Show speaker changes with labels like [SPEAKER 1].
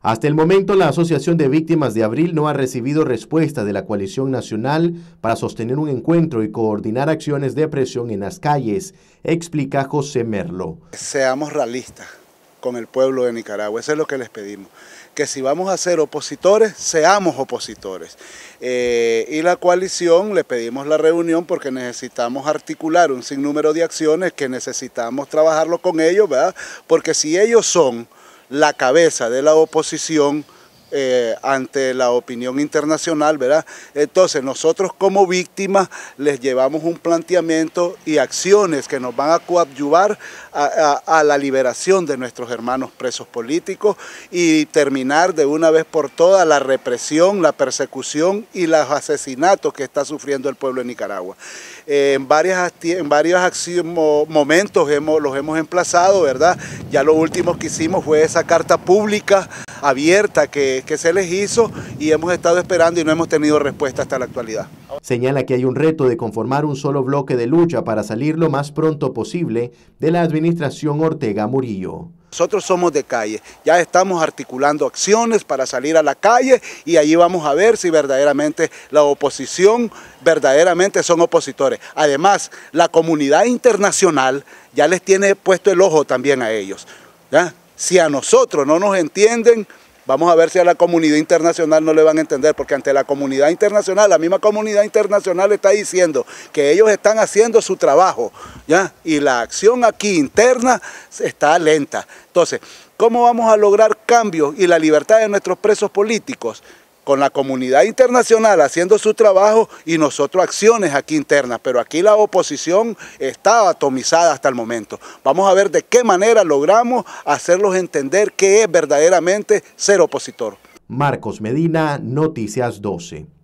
[SPEAKER 1] Hasta el momento, la Asociación de Víctimas de Abril no ha recibido respuesta de la coalición nacional para sostener un encuentro y coordinar acciones de presión en las calles, explica José Merlo.
[SPEAKER 2] Seamos realistas con el pueblo de Nicaragua, eso es lo que les pedimos, que si vamos a ser opositores, seamos opositores. Eh, y la coalición le pedimos la reunión porque necesitamos articular un sinnúmero de acciones que necesitamos trabajarlo con ellos, ¿verdad? Porque si ellos son la cabeza de la oposición eh, ante la opinión internacional, ¿verdad? Entonces nosotros como víctimas les llevamos un planteamiento y acciones que nos van a coadyuvar a, la liberación de nuestros hermanos presos políticos y terminar de una vez por todas la represión, la persecución y los asesinatos que está sufriendo el pueblo de Nicaragua. Eh, en, varias, en varios momentos los hemos emplazado, ¿verdad? Ya lo último que hicimos fue esa carta pública abierta que, se les hizo y hemos estado esperando y no hemos tenido respuesta hasta la actualidad.
[SPEAKER 1] Señala que hay un reto de conformar un solo bloque de lucha para salir lo más pronto posible de la administración Ortega Murillo.
[SPEAKER 2] Nosotros somos de calle, ya estamos articulando acciones para salir a la calle y allí vamos a ver si verdaderamente la oposición verdaderamente son opositores. Además, la comunidad internacional ya les tiene puesto el ojo también a ellos. Si a nosotros no nos entienden, vamos a ver si a la comunidad internacional no le van a entender, porque ante la comunidad internacional, la misma comunidad internacional está diciendo que ellos están haciendo su trabajo, ¿ya? Y la acción aquí interna está lenta. Entonces, ¿cómo vamos a lograr cambios y la libertad de nuestros presos políticos? con la comunidad internacional haciendo su trabajo y nosotros acciones aquí internas, pero aquí la oposición está atomizada hasta el momento. Vamos a ver de qué manera logramos hacerlos entender qué es verdaderamente ser opositor.
[SPEAKER 1] Marcos Medina, Noticias 12.